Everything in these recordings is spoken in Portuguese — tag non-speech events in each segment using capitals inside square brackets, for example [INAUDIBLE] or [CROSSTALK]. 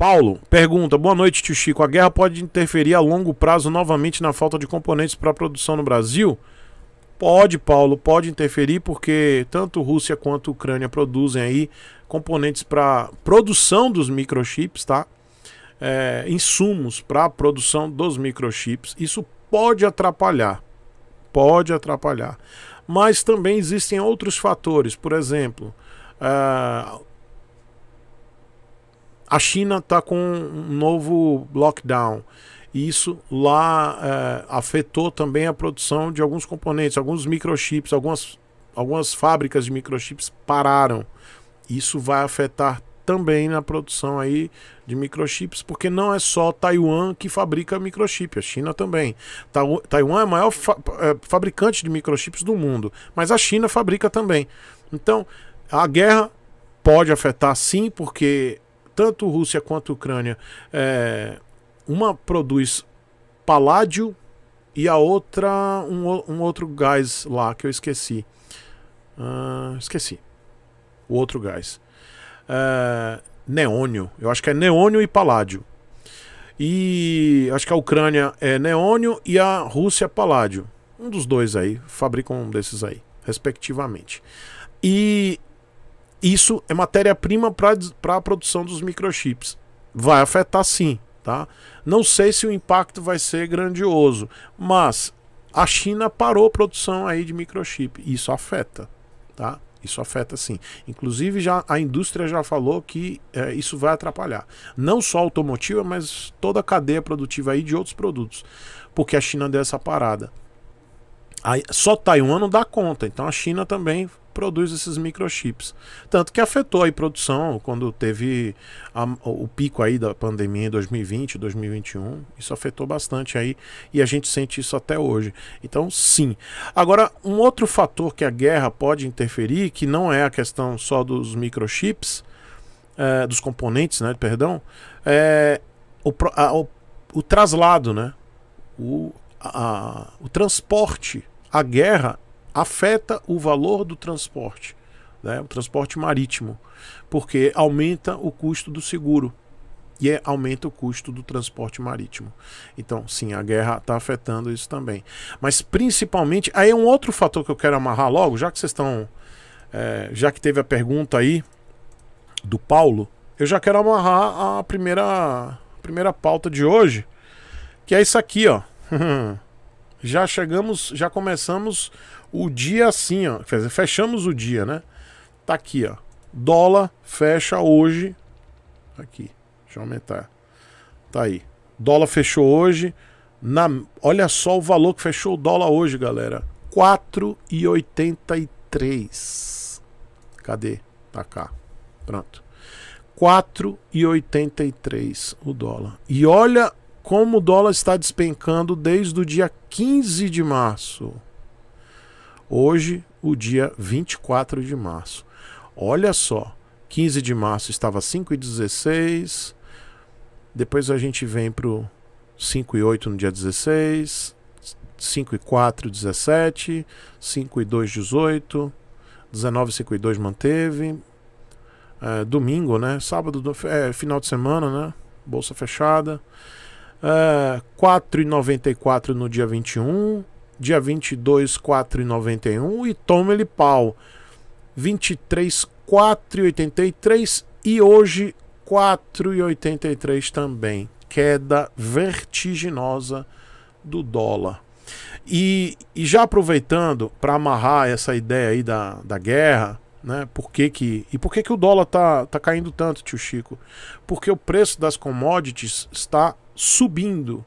Paulo pergunta: Boa noite, tio Chico. A guerra pode interferir a longo prazo novamente na falta de componentes para a produção no Brasil? Pode, Paulo, pode interferir, porque tanto Rússia quanto Ucrânia produzem aí componentes para produção dos microchips, tá? É, insumos para a produção dos microchips. Isso pode atrapalhar, pode atrapalhar. Mas também existem outros fatores, por exemplo, uh, a China está com um novo lockdown. isso lá é, afetou também a produção de alguns componentes, alguns microchips, algumas, algumas fábricas de microchips pararam. Isso vai afetar também na produção aí de microchips, porque não é só Taiwan que fabrica microchip, a China também. Ta Taiwan é o maior fa é, fabricante de microchips do mundo, mas a China fabrica também. Então, a guerra pode afetar sim, porque tanto Rússia quanto Ucrânia, é, uma produz paládio e a outra um, um, outro gás lá que eu esqueci. Uh, esqueci. O outro gás. É, neônio. Eu acho que é neônio e paládio. E acho que a Ucrânia é neônio e a Rússia é paládio. Um dos dois aí. Fabricam um desses aí, respectivamente. E isso é matéria-prima para a produção dos microchips. Vai afetar sim, tá? Não sei se o impacto vai ser grandioso, mas a China parou a produção aí de microchip, isso afeta, tá? Isso afeta sim. Inclusive já a indústria já falou que é, isso vai atrapalhar, não só a automotiva, mas toda a cadeia produtiva aí de outros produtos, porque a China deu essa parada. Aí, só Taiwan não dá conta, então a China também produz esses microchips. Tanto que afetou a produção quando teve a, o pico aí da pandemia em 2020, 2021, isso afetou bastante aí e a gente sente isso até hoje. Então, sim. Agora, um outro fator que a guerra pode interferir, que não é a questão só dos microchips, é, dos componentes, né, perdão, é o, a, o, o traslado, né, o, a, o transporte. A guerra afeta o valor do transporte, né? o transporte marítimo, porque aumenta o custo do seguro e é, aumenta o custo do transporte marítimo. Então, sim, a guerra está afetando isso também. Mas principalmente, aí é um outro fator que eu quero amarrar logo, já que vocês estão. É, já que teve a pergunta aí do Paulo, eu já quero amarrar a primeira, a primeira pauta de hoje, que é isso aqui, ó. [LAUGHS] já chegamos, já começamos o dia assim, ó. Quer dizer, fechamos o dia, né? Tá aqui, ó. Dólar fecha hoje. Aqui, deixa eu aumentar. Tá aí. Dólar fechou hoje. Na, olha só o valor que fechou o dólar hoje, galera. 4,83. Cadê? Tá cá. Pronto. 4,83 o dólar. E olha como o dólar está despencando desde o dia 15 de março. Hoje, o dia 24 de março. Olha só, 15 de março estava 5 e 16. Depois a gente vem para o 5 e 8 no dia 16, 5 e 4, 17, 5 e 2, 18, 19, 5 e 2 manteve. É, domingo, né? Sábado, do, é, final de semana, né? Bolsa fechada. É, 4,94 no dia 21, dia 22, 4,91 e toma-lhe pau, 23, 4,83 e hoje 4,83 também. Queda vertiginosa do dólar. E, e já aproveitando para amarrar essa ideia aí da, da guerra, né? Por que que, e por que, que o dólar tá, tá caindo tanto, tio Chico? Porque o preço das commodities está subindo.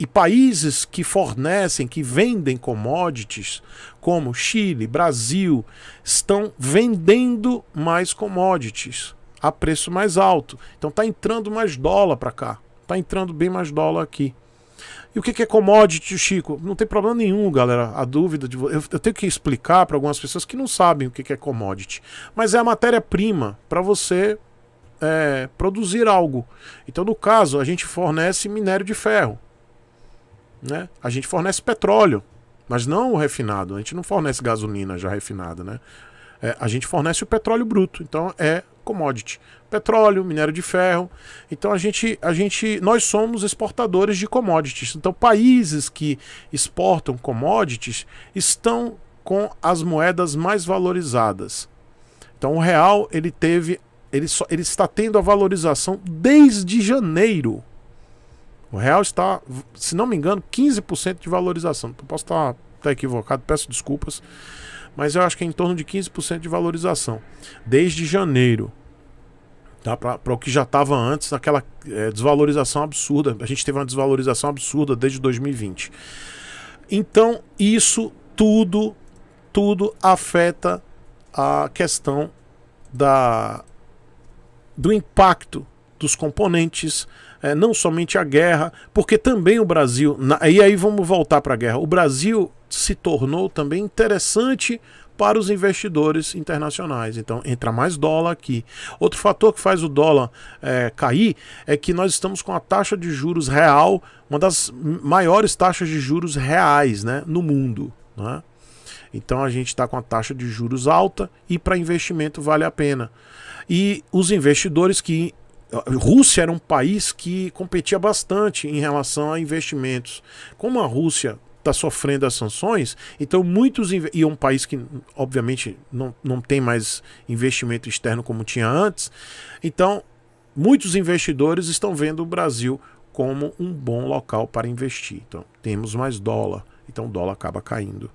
E países que fornecem, que vendem commodities, como Chile, Brasil, estão vendendo mais commodities a preço mais alto. Então está entrando mais dólar para cá. Está entrando bem mais dólar aqui. E o que é commodity, Chico? Não tem problema nenhum, galera. A dúvida de eu, eu tenho que explicar para algumas pessoas que não sabem o que é commodity, mas é a matéria-prima para você é, produzir algo. Então, no caso, a gente fornece minério de ferro. Né? A gente fornece petróleo, mas não o refinado. A gente não fornece gasolina já refinada. Né? É, a gente fornece o petróleo bruto, então é commodity. Petróleo, minério de ferro. Então a gente, a gente, nós somos exportadores de commodities. Então países que exportam commodities estão com as moedas mais valorizadas. Então o real ele teve, ele, só, ele está tendo a valorização desde janeiro o real está, se não me engano, 15% de valorização. Eu posso estar, equivocado, peço desculpas. Mas eu acho que é em torno de 15% de valorização. Desde janeiro. Tá, para o que já estava antes, naquela é, eh, desvalorização absurda. A gente teve uma desvalorização absurda desde 2020. Então, isso tudo, tudo afeta a questão da, do impacto dos componentes, é, não somente a guerra, porque também o Brasil. Na, e aí vamos voltar para a guerra. O Brasil se tornou também interessante para os investidores internacionais. Então entra mais dólar aqui. Outro fator que faz o dólar é, cair é que nós estamos com a taxa de juros real, uma das maiores taxas de juros reais né, no mundo. Né? Então a gente está com a taxa de juros alta e para investimento vale a pena. E os investidores que Rússia era um país que competia bastante em relação a investimentos. Como a Rússia está sofrendo as sanções, então muitos. E é um país que, obviamente, não, não tem mais investimento externo como tinha antes. Então, muitos investidores estão vendo o Brasil como um bom local para investir. Então, temos mais dólar. Então, o dólar acaba caindo.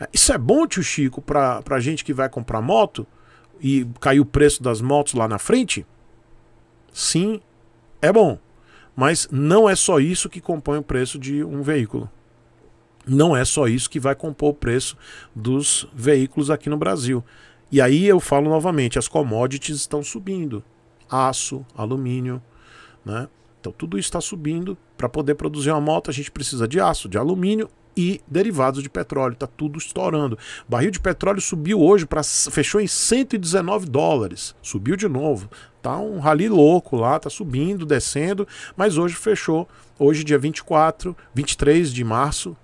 É, isso é bom, tio Chico, para a gente que vai comprar moto e cair o preço das motos lá na frente? sim, é bom. Mas não é só isso que compõe o preço de um veículo. Não é só isso que vai compor o preço dos veículos aqui no Brasil. E aí eu falo novamente, as commodities estão subindo. Aço, alumínio, né? Então tudo isso está subindo. Para poder produzir uma moto, a gente precisa de aço, de alumínio e derivados de petróleo. Está tudo estourando. barril de petróleo subiu hoje, para fechou em 119 dólares. Subiu de novo. Tá um rali louco lá, tá subindo, descendo, mas hoje fechou. Hoje, dia 24, 23 de março,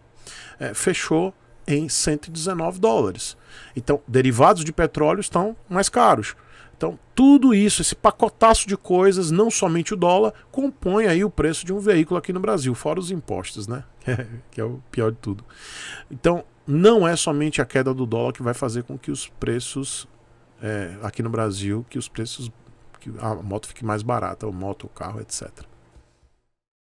é, fechou em 119 dólares. Então, derivados de petróleo estão mais caros. Então, tudo isso, esse pacotaço de coisas, não somente o dólar, compõe aí o preço de um veículo aqui no Brasil, fora os impostos, né? [LAUGHS] que é o pior de tudo. Então, não é somente a queda do dólar que vai fazer com que os preços é, aqui no Brasil, que os preços, que a moto fique mais barata, o moto, o carro, etc.